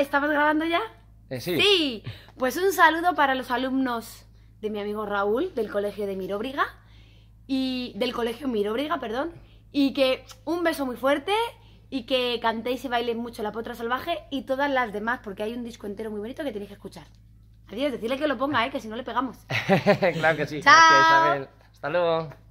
¿Estamos grabando ya? Eh, sí. Pues un saludo para los alumnos de mi amigo Raúl, del colegio de Miróbriga. Y del colegio Miróbriga, perdón. Y que un beso muy fuerte y que cantéis y bailéis mucho La Potra Salvaje y todas las demás, porque hay un disco entero muy bonito que tenéis que escuchar. Adiós, decirle que lo ponga, ¿eh? que si no le pegamos. claro que sí. Hasta luego.